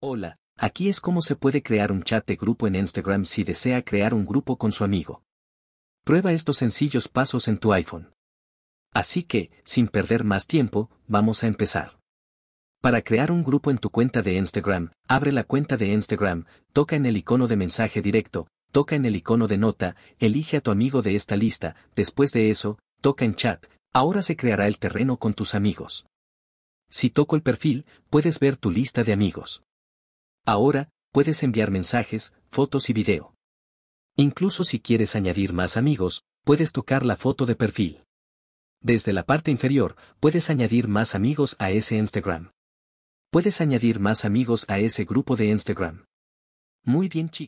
Hola, aquí es cómo se puede crear un chat de grupo en Instagram si desea crear un grupo con su amigo. Prueba estos sencillos pasos en tu iPhone. Así que, sin perder más tiempo, vamos a empezar. Para crear un grupo en tu cuenta de Instagram, abre la cuenta de Instagram, toca en el icono de mensaje directo, toca en el icono de nota, elige a tu amigo de esta lista, después de eso, toca en chat, ahora se creará el terreno con tus amigos. Si toco el perfil, puedes ver tu lista de amigos. Ahora, puedes enviar mensajes, fotos y video. Incluso si quieres añadir más amigos, puedes tocar la foto de perfil. Desde la parte inferior, puedes añadir más amigos a ese Instagram. Puedes añadir más amigos a ese grupo de Instagram. Muy bien chicos.